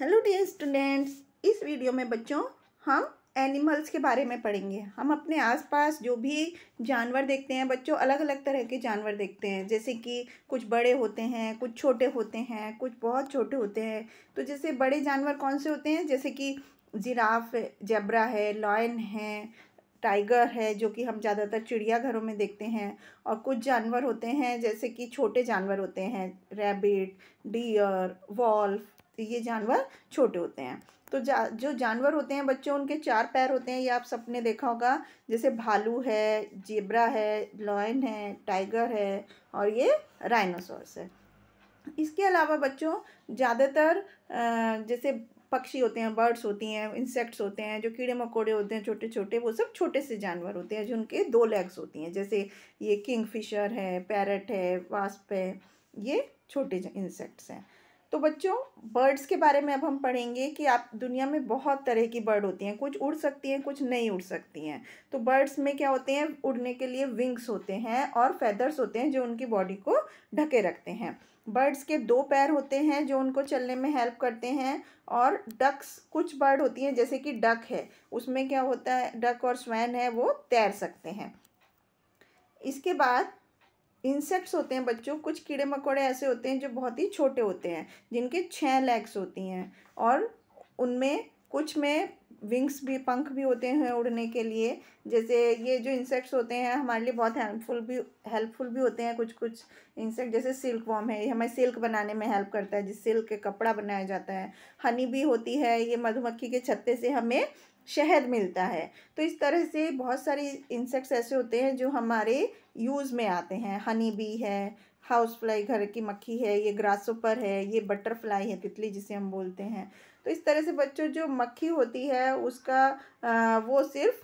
hello dear students इस video में बच्चों हम एनिमल्स के बारे में पढ़ेंगे हम अपने आसपास जो भी जानवर देखते हैं बच्चों अलग अलग तरह के जानवर देखते हैं जैसे कि कुछ बड़े होते हैं कुछ छोटे होते हैं कुछ बहुत छोटे होते हैं तो जैसे बड़े जानवर कौन से होते हैं जैसे कि जिराफ जबरा है लॉयन है टाइगर है जो कि हम ज़्यादातर चिड़ियाघरों में देखते हैं और कुछ जानवर होते हैं जैसे कि छोटे जानवर होते हैं रैबिट डियर वॉल्फ ये जानवर छोटे होते हैं तो जा जो जानवर होते हैं बच्चों उनके चार पैर होते हैं ये आप सबने देखा होगा जैसे भालू है जेबरा है लॉयन है टाइगर है और ये राइनोसॉर्स है इसके अलावा बच्चों ज़्यादातर जैसे पक्षी होते हैं बर्ड्स होती हैं इंसेक्ट्स होते हैं जो कीड़े मकोड़े होते हैं छोटे छोटे वो सब छोटे से जानवर होते हैं जो उनके दो लेग्स होती हैं जैसे ये किंग फिशर है पैरट है वास्प है ये छोटे इंसेक्ट्स हैं तो बच्चों बर्ड्स के बारे में अब हम पढ़ेंगे कि आप दुनिया में बहुत तरह की बर्ड होती हैं कुछ उड़ सकती हैं कुछ नहीं उड़ सकती हैं तो बर्ड्स में क्या होते हैं उड़ने के लिए विंग्स होते हैं और फैदर्स होते हैं जो उनकी बॉडी को ढके रखते हैं बर्ड्स के दो पैर होते हैं जो उनको चलने में हेल्प करते हैं और डक्स कुछ बर्ड होती हैं जैसे कि डक है उसमें क्या होता है डक और स्वैन है वो तैर सकते हैं इसके बाद इंसेक्ट्स होते हैं बच्चों कुछ कीड़े मकोड़े ऐसे होते हैं जो बहुत ही छोटे होते हैं जिनके छः लेग्स होती हैं और उनमें कुछ में विंग्स भी पंख भी होते हैं उड़ने के लिए जैसे ये जो इंसेक्ट्स होते हैं हमारे लिए बहुत हेल्पफुल भी हेल्पफुल भी होते हैं कुछ कुछ इंसेक्ट जैसे सिल्क वॉम है ये हमें सिल्क बनाने में हेल्प करता है जिस सिल्क के कपड़ा बनाया जाता है हनी भी होती है ये मधुमक्खी के छत्ते से हमें शहद मिलता है तो इस तरह से बहुत सारे इंसेक्ट्स ऐसे होते हैं जो हमारे यूज़ में आते हैं हनी बी है हाउस फ्लाई घर की मक्खी है ये ग्रासोपर है ये बटरफ्लाई है तितली जिसे हम बोलते हैं तो इस तरह से बच्चों जो मक्खी होती है उसका आ, वो सिर्फ़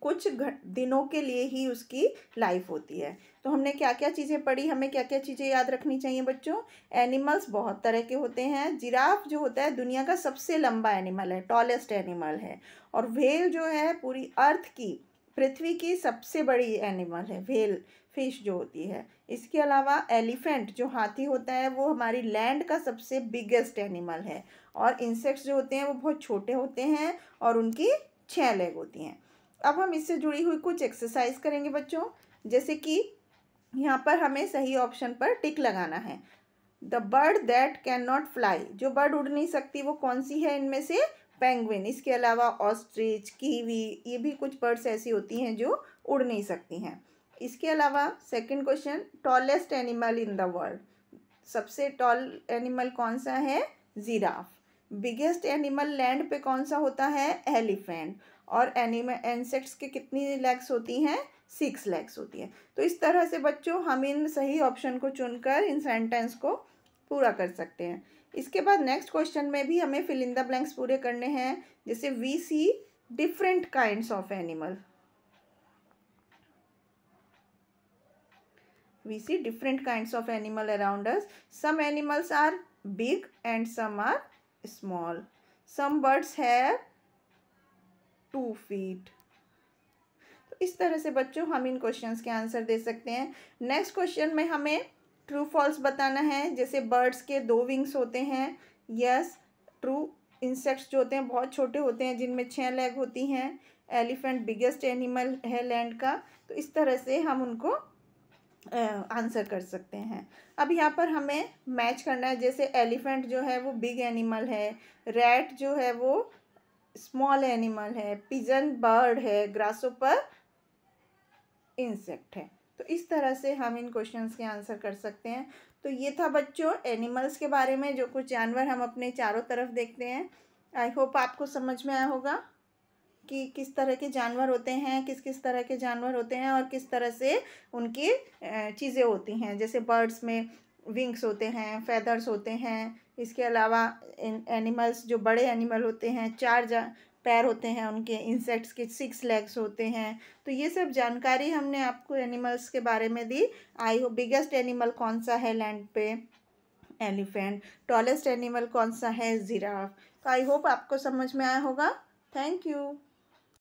कुछ दिनों के लिए ही उसकी लाइफ होती है तो हमने क्या क्या चीज़ें पढ़ी हमें क्या क्या चीज़ें याद रखनी चाहिए बच्चों एनिमल्स बहुत तरह के होते हैं जिराफ जो होता है दुनिया का सबसे लंबा एनिमल है टॉलेस्ट एनिमल है और व्हेल जो है पूरी अर्थ की पृथ्वी की सबसे बड़ी एनिमल है व्हेल फिश जो होती है इसके अलावा एलिफेंट जो हाथी होता है वो हमारी लैंड का सबसे बिगेस्ट एनिमल है और इंसेक्ट्स जो होते हैं वो बहुत छोटे होते हैं और उनकी छः लेग होती हैं अब हम इससे जुड़ी हुई कुछ एक्सरसाइज करेंगे बच्चों जैसे कि यहाँ पर हमें सही ऑप्शन पर टिक लगाना है the bird that can not fly जो बर्ड उड़ नहीं सकती वो कौन सी है इनमें से पेंगविन इसके अलावा ऑस्ट्रिच कीवी ये भी कुछ बर्ड्स ऐसी होती हैं जो उड़ नहीं सकती हैं इसके अलावा second question tallest animal in the world सबसे टॉल एनिमल कौन सा है जीराफ बिगेस्ट एनिमल लैंड पे कौन सा होता है एलिफेंट और एनिमल इंसेक्ट्स के कितनी लेग्स होती हैं सिक्स लेग्स होती है तो इस तरह से बच्चों हम इन सही ऑप्शन को चुनकर इन सेंटेंस को पूरा कर सकते हैं इसके बाद नेक्स्ट क्वेश्चन में भी हमें फिलिंदा ब्लैंक्स पूरे करने हैं जैसे we see different kinds of animal we see different kind of animal around some animals are big and some are small some birds have two feet तो इस तरह से बच्चों हम इन क्वेश्चन के आंसर दे सकते हैं नेक्स्ट क्वेश्चन में हमें ट्रू फॉल्स बताना है जैसे बर्ड्स के दो विंग्स होते हैं यस ट्रू इंसेक्ट्स जो होते हैं बहुत छोटे होते हैं जिनमें छः लेग होती हैं एलिफेंट बिगेस्ट एनिमल है लैंड का तो इस तरह से हम उनको आंसर कर सकते हैं अब यहाँ पर हमें मैच करना है जैसे एलिफेंट जो है वो बिग एनिमल है रैट जो है वो स्मॉल एनिमल है पिजन बर्ड है ग्रासोपर इंसेक्ट है तो इस तरह से हम इन क्वेश्चंस के आंसर कर सकते हैं तो ये था बच्चों एनिमल्स के बारे में जो कुछ जानवर हम अपने चारों तरफ देखते हैं आई होप आपको समझ में आया होगा कि किस तरह के जानवर होते हैं किस किस तरह के जानवर होते हैं और किस तरह से उनकी चीज़ें होती हैं जैसे बर्ड्स में विंग्स होते हैं फैदर्स होते हैं इसके अलावा एनिमल्स जो बड़े एनिमल होते हैं चार जा पैर होते हैं उनके इंसेक्ट्स के सिक्स लेग्स होते हैं तो ये सब जानकारी हमने आपको एनिमल्स के बारे में दी आई हो बिगेस्ट एनिमल कौन सा है लैंड पे एलिफेंट टॉलेस्ट एनिमल कौन सा है जिराफ तो आई होप आपको समझ में आया होगा थैंक यू